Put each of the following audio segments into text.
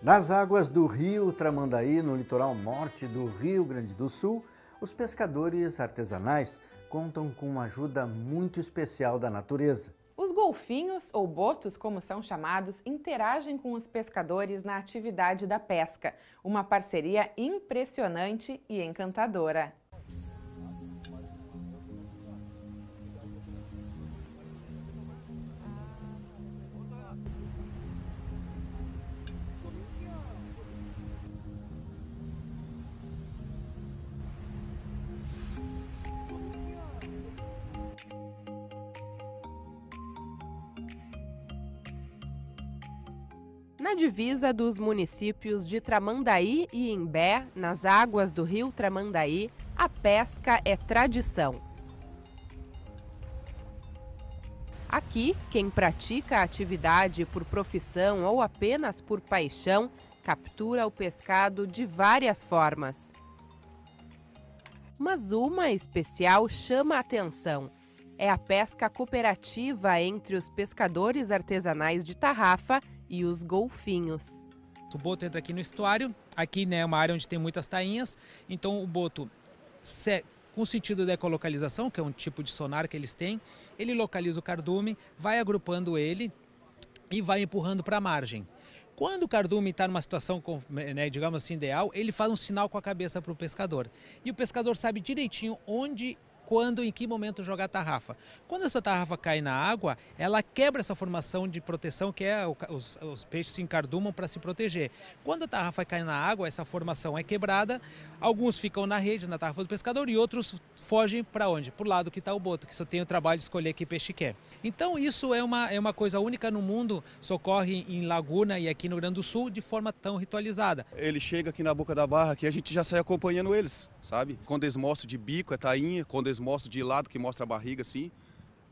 Nas águas do rio Tramandaí, no litoral norte do Rio Grande do Sul, os pescadores artesanais contam com uma ajuda muito especial da natureza. Os golfinhos, ou botos, como são chamados, interagem com os pescadores na atividade da pesca, uma parceria impressionante e encantadora. na divisa dos municípios de Tramandaí e Imbé, nas águas do rio Tramandaí, a pesca é tradição. Aqui, quem pratica a atividade por profissão ou apenas por paixão captura o pescado de várias formas. Mas uma especial chama a atenção. É a pesca cooperativa entre os pescadores artesanais de tarrafa e os golfinhos. O boto entra aqui no estuário, aqui né, é uma área onde tem muitas tainhas, então o boto, com o sentido da ecolocalização, que é um tipo de sonar que eles têm, ele localiza o cardume, vai agrupando ele e vai empurrando para a margem. Quando o cardume está numa situação, né, digamos assim, ideal, ele faz um sinal com a cabeça para o pescador. E o pescador sabe direitinho onde quando, em que momento jogar tarrafa. Quando essa tarrafa cai na água, ela quebra essa formação de proteção que é os, os peixes se encardumam para se proteger. Quando a tarrafa cai na água, essa formação é quebrada, alguns ficam na rede, na tarrafa do pescador, e outros fogem para onde? Para o lado que está o boto, que só tem o trabalho de escolher que peixe quer. Então isso é uma, é uma coisa única no mundo, socorre em Laguna e aqui no Rio Grande do Sul de forma tão ritualizada. Ele chega aqui na boca da barra, que a gente já sai acompanhando eles, sabe? Quando eles mostram de bico, é tainha, quando eles eles mostram de lado, que mostra a barriga assim.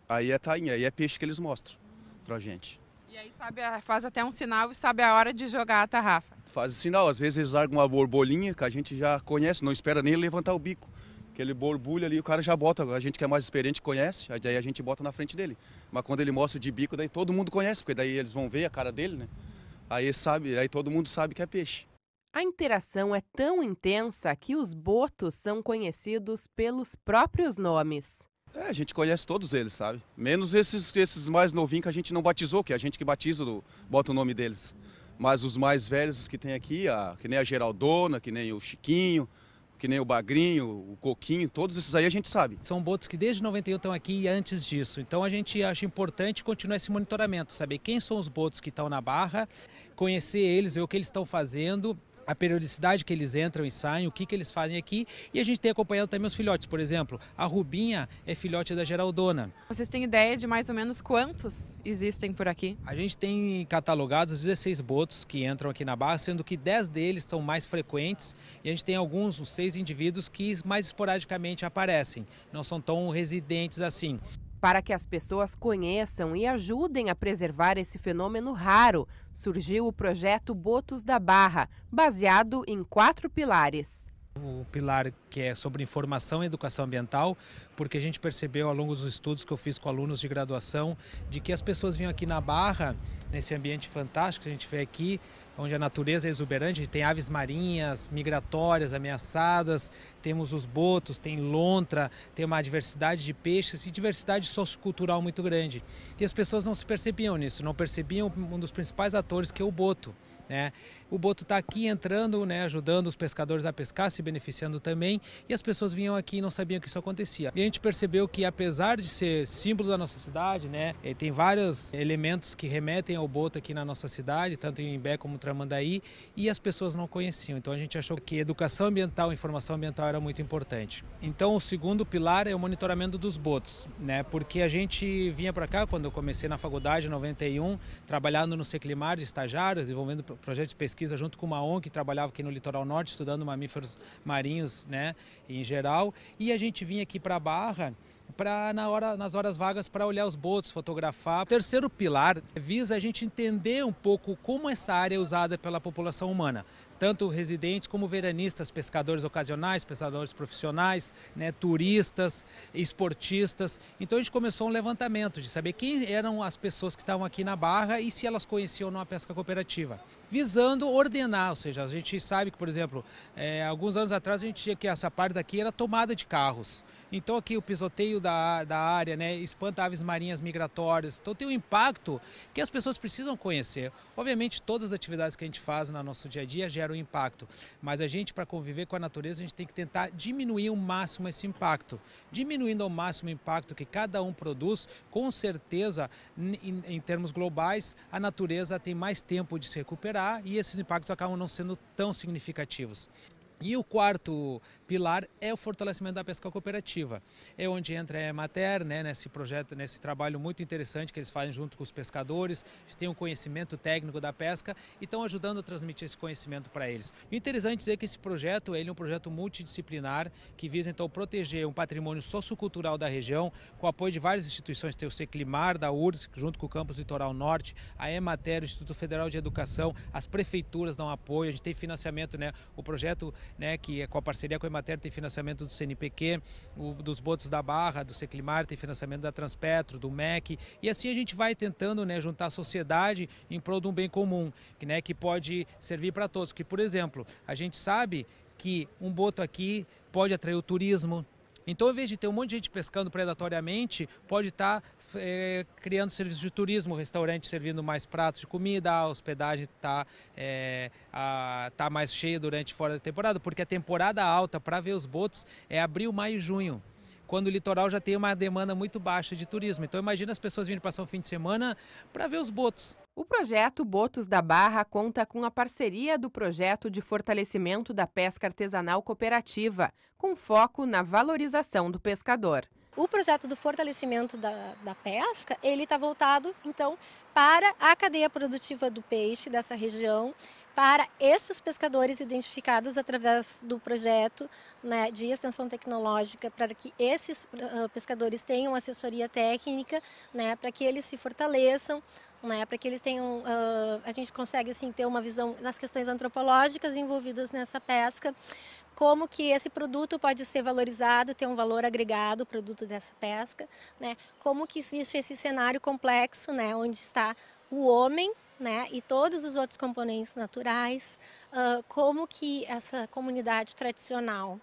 Aí é tainha, aí é peixe que eles mostram pra gente. E aí sabe, faz até um sinal e sabe a hora de jogar a tarrafa. Faz sinal, às vezes eles largam uma borbolinha que a gente já conhece, não espera nem levantar o bico. Que ele borbulha ali, o cara já bota, a gente que é mais experiente conhece, aí a gente bota na frente dele. Mas quando ele mostra de bico, daí todo mundo conhece, porque daí eles vão ver a cara dele, né? Aí sabe, aí todo mundo sabe que é peixe. A interação é tão intensa que os botos são conhecidos pelos próprios nomes. É, a gente conhece todos eles, sabe? Menos esses, esses mais novinhos que a gente não batizou, que é a gente que batiza, bota o nome deles. Mas os mais velhos que tem aqui, a, que nem a Geraldona, que nem o Chiquinho, que nem o Bagrinho, o Coquinho, todos esses aí a gente sabe. São botos que desde 91 estão aqui e antes disso. Então a gente acha importante continuar esse monitoramento, saber quem são os botos que estão na barra, conhecer eles, ver o que eles estão fazendo a periodicidade que eles entram e saem, o que, que eles fazem aqui. E a gente tem acompanhado também os filhotes. Por exemplo, a Rubinha é filhote da Geraldona. Vocês têm ideia de mais ou menos quantos existem por aqui? A gente tem catalogados 16 botos que entram aqui na Barra, sendo que 10 deles são mais frequentes. E a gente tem alguns, uns seis indivíduos que mais esporadicamente aparecem, não são tão residentes assim. Para que as pessoas conheçam e ajudem a preservar esse fenômeno raro, surgiu o projeto Botos da Barra, baseado em quatro pilares. O pilar que é sobre informação e educação ambiental, porque a gente percebeu ao longo dos estudos que eu fiz com alunos de graduação, de que as pessoas vinham aqui na Barra, nesse ambiente fantástico que a gente vê aqui, onde a natureza é exuberante, tem aves marinhas, migratórias, ameaçadas, temos os botos, tem lontra, tem uma diversidade de peixes e diversidade sociocultural muito grande. E as pessoas não se percebiam nisso, não percebiam um dos principais atores que é o boto. Né? o boto está aqui entrando, né, ajudando os pescadores a pescar, se beneficiando também, e as pessoas vinham aqui e não sabiam que isso acontecia. E a gente percebeu que apesar de ser símbolo da nossa cidade, né, eh, tem vários elementos que remetem ao boto aqui na nossa cidade, tanto em Imbé como Tramandaí, e as pessoas não conheciam. Então a gente achou que educação ambiental, informação ambiental era muito importante. Então o segundo pilar é o monitoramento dos botos, né, porque a gente vinha para cá quando eu comecei na faculdade em 91, trabalhando no Seclimar de estagiários, desenvolvendo projetos de pesquisa pesquisa junto com uma ONG que trabalhava aqui no litoral norte, estudando mamíferos marinhos né, em geral. E a gente vinha aqui para a Barra para na hora, nas horas vagas para olhar os botos, fotografar. O terceiro pilar visa a gente entender um pouco como essa área é usada pela população humana, tanto residentes como veranistas, pescadores ocasionais, pescadores profissionais, né, turistas, esportistas. Então a gente começou um levantamento de saber quem eram as pessoas que estavam aqui na barra e se elas conheciam a pesca cooperativa, visando ordenar, ou seja, a gente sabe que, por exemplo, é, alguns anos atrás a gente tinha que essa parte daqui era tomada de carros. Então aqui o pisoteio da, da área, né? espanta aves marinhas migratórias. Então tem um impacto que as pessoas precisam conhecer. Obviamente todas as atividades que a gente faz no nosso dia a dia geram impacto, mas a gente para conviver com a natureza, a gente tem que tentar diminuir ao máximo esse impacto. Diminuindo ao máximo o impacto que cada um produz, com certeza, em, em termos globais, a natureza tem mais tempo de se recuperar e esses impactos acabam não sendo tão significativos. E o quarto pilar é o fortalecimento da pesca cooperativa. É onde entra a Emater, né, nesse projeto, nesse trabalho muito interessante que eles fazem junto com os pescadores. Eles têm um conhecimento técnico da pesca e estão ajudando a transmitir esse conhecimento para eles. Interessante dizer que esse projeto ele é um projeto multidisciplinar que visa então proteger um patrimônio sociocultural da região, com apoio de várias instituições, tem o Seclimar da URSS, junto com o Campus Litoral Norte, a Emater, o Instituto Federal de Educação, as prefeituras dão apoio, a gente tem financiamento, né? O projeto né, que é com a parceria com a Emater tem financiamento do CNPq, o, dos Botos da Barra, do Seclimar, tem financiamento da Transpetro, do MEC, e assim a gente vai tentando né, juntar a sociedade em prol de um bem comum, que, né, que pode servir para todos. Que, por exemplo, a gente sabe que um boto aqui pode atrair o turismo, então, em vez de ter um monte de gente pescando predatoriamente, pode tá, estar eh, é, criando serviços de turismo, restaurante servindo mais pratos de comida, a hospedagem está é, eh, tá mais cheia durante fora da temporada, porque a temporada alta para ver os botos é abril, maio e junho quando o litoral já tem uma demanda muito baixa de turismo. Então imagina as pessoas vindo passar um fim de semana para ver os botos. O projeto Botos da Barra conta com a parceria do projeto de fortalecimento da pesca artesanal cooperativa, com foco na valorização do pescador. O projeto do fortalecimento da, da pesca, ele está voltado, então, para a cadeia produtiva do peixe dessa região, para estes pescadores identificados através do projeto né, de extensão tecnológica, para que esses uh, pescadores tenham assessoria técnica, né, para que eles se fortaleçam, né, para que eles tenham, uh, a gente consegue assim ter uma visão nas questões antropológicas envolvidas nessa pesca, como que esse produto pode ser valorizado, ter um valor agregado, o produto dessa pesca, né? Como que existe esse cenário complexo, né, onde está o homem né, e todos os outros componentes naturais, uh, como que essa comunidade tradicional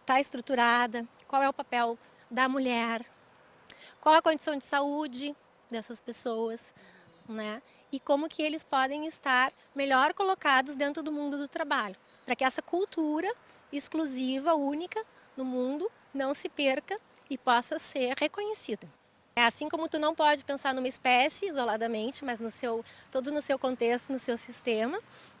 está uh, estruturada, qual é o papel da mulher, qual a condição de saúde dessas pessoas, né, e como que eles podem estar melhor colocados dentro do mundo do trabalho, para que essa cultura exclusiva, única no mundo, não se perca e possa ser reconhecida. É assim como tu não pode pensar numa espécie isoladamente, mas no seu todo no seu contexto, no seu sistema,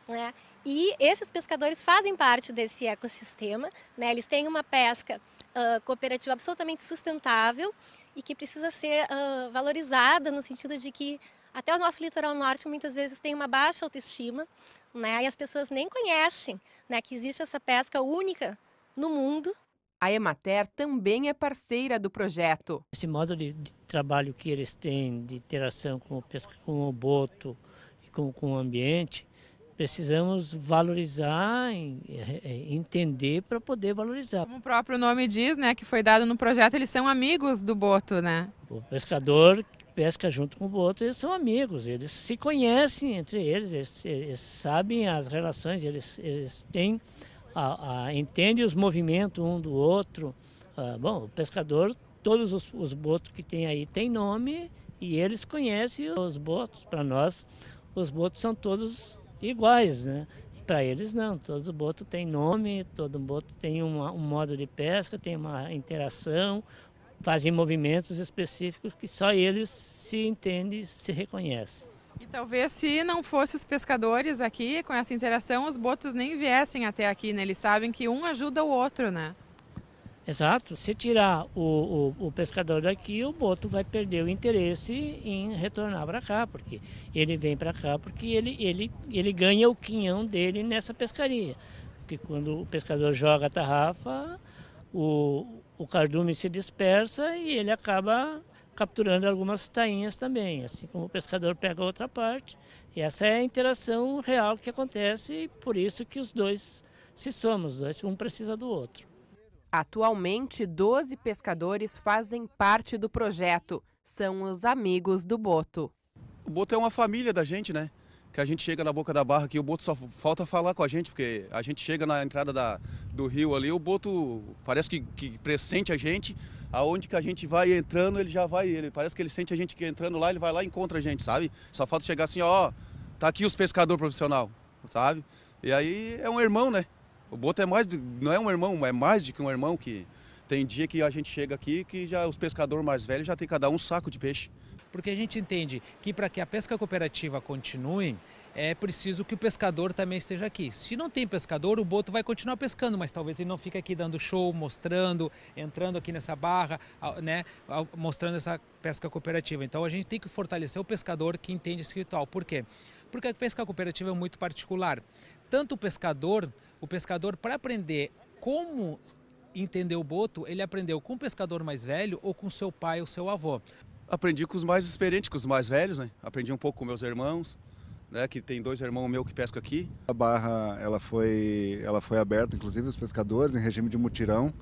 né? E esses pescadores fazem parte desse ecossistema, né? Eles têm uma pesca uh, cooperativa absolutamente sustentável e que precisa ser uh, valorizada no sentido de que até o nosso litoral norte muitas vezes tem uma baixa autoestima, né? E as pessoas nem conhecem, né, que existe essa pesca única no mundo, a Emater também é parceira do projeto. Esse modo de, de trabalho que eles têm, de interação com o, pesca, com o boto e com, com o ambiente, precisamos valorizar, é, é, entender para poder valorizar. Como o próprio nome diz, né, que foi dado no projeto, eles são amigos do boto, né? O pescador pesca junto com o boto, eles são amigos, eles se conhecem entre eles, eles, eles sabem as relações, eles, eles têm a, a, entende os movimentos um do outro. Ah, bom, o pescador, todos os, os botos que tem aí tem nome e eles conhecem os botos. Para nós, os botos são todos iguais, né? Para eles não, todo boto tem nome, todo boto tem uma, um modo de pesca, tem uma interação, fazem movimentos específicos que só eles se entendem e se reconhecem. E talvez se não fosse os pescadores aqui, com essa interação, os botos nem viessem até aqui, né? Eles sabem que um ajuda o outro, né? Exato. Se tirar o, o, o, pescador daqui, o boto vai perder o interesse em retornar para cá, porque ele vem para cá porque ele, ele, ele ganha o quinhão dele nessa pescaria. Porque quando o pescador joga a tarrafa, o, o cardume se dispersa e ele acaba capturando algumas tainhas também, assim como o pescador pega outra parte. E essa é a interação real que acontece e por isso que os dois se somos dois, um precisa do outro. Atualmente, 12 pescadores fazem parte do projeto. São os amigos do Boto. O Boto é uma família da gente, né? que a gente chega na boca da barra aqui, o Boto só falta falar com a gente, porque a gente chega na entrada da, do rio ali, o Boto parece que, que pressente a gente, aonde que a gente vai entrando, ele já vai, ele parece que ele sente a gente que entrando lá, ele vai lá e encontra a gente, sabe? Só falta chegar assim, ó, tá aqui os pescadores profissional, sabe? E aí é um irmão, né? O Boto é mais, de, não é um irmão, é mais do que um irmão que tem dia que a gente chega aqui que já os pescadores mais velhos já tem cada um saco de peixe porque a gente entende que para que a pesca cooperativa continue, é preciso que o pescador também esteja aqui. Se não tem pescador, o boto vai continuar pescando, mas talvez ele não fique aqui dando show, mostrando, entrando aqui nessa barra, né, mostrando essa pesca cooperativa. Então a gente tem que fortalecer o pescador que entende esse ritual. Por quê? Porque a pesca cooperativa é muito particular. Tanto o pescador, o pescador para aprender como entender o boto, ele aprendeu com o pescador mais velho ou com seu pai ou seu avô aprendi com os mais experientes, com os mais velhos, né? Aprendi um pouco com meus irmãos, né? Que tem dois irmãos meus que pescam aqui. A barra, ela foi, ela foi aberta, inclusive os pescadores em regime de mutirão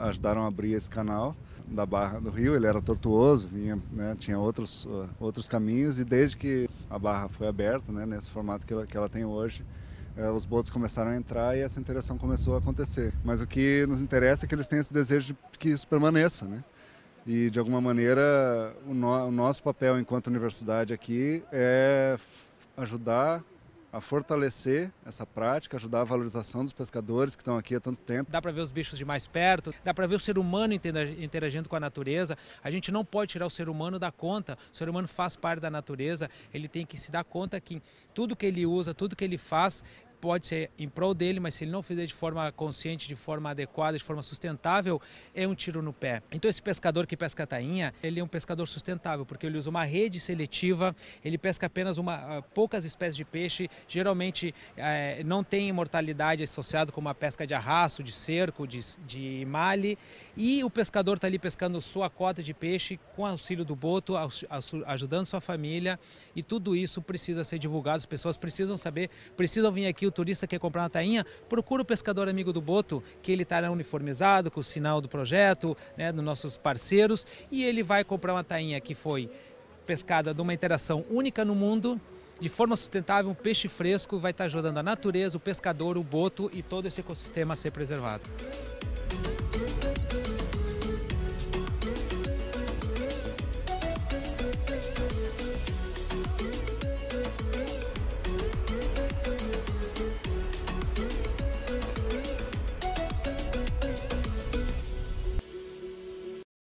ajudaram a abrir esse canal da barra do rio. Ele era tortuoso, vinha, né? tinha outros, uh, outros caminhos e desde que a barra foi aberta, né? Nesse formato que ela, que ela tem hoje, eh, os botos começaram a entrar e essa interação começou a acontecer. Mas o que nos interessa é que eles têm esse desejo de que isso permaneça, né? E, de alguma maneira, o, no, o nosso papel enquanto universidade aqui é ajudar a fortalecer essa prática, ajudar a valorização dos pescadores que estão aqui há tanto tempo. Dá para ver os bichos de mais perto, dá para ver o ser humano interagindo com a natureza. A gente não pode tirar o ser humano da conta. O ser humano faz parte da natureza, ele tem que se dar conta que tudo que ele usa, tudo que ele faz, pode ser em prol dele, mas se ele não fizer de forma consciente, de forma adequada, de forma sustentável, é um tiro no pé. Então esse pescador que pesca tainha, ele é um pescador sustentável, porque ele usa uma rede seletiva, ele pesca apenas uma, ah, poucas espécies de peixe, geralmente é, não tem mortalidade associada com uma pesca de arrasto, de cerco, de, de e o pescador está ali pescando sua cota de peixe com auxílio do boto, ajudando sua família, e tudo isso precisa ser divulgado, as pessoas precisam saber, precisam vir aqui o turista quer comprar uma tainha, procura o pescador amigo do Boto, que ele estará uniformizado com o sinal do projeto, né, dos nossos parceiros, e ele vai comprar uma tainha que foi pescada de uma interação única no mundo, de forma sustentável, um peixe fresco, vai estar tá ajudando a natureza, o pescador, o boto e todo esse ecossistema a ser preservado.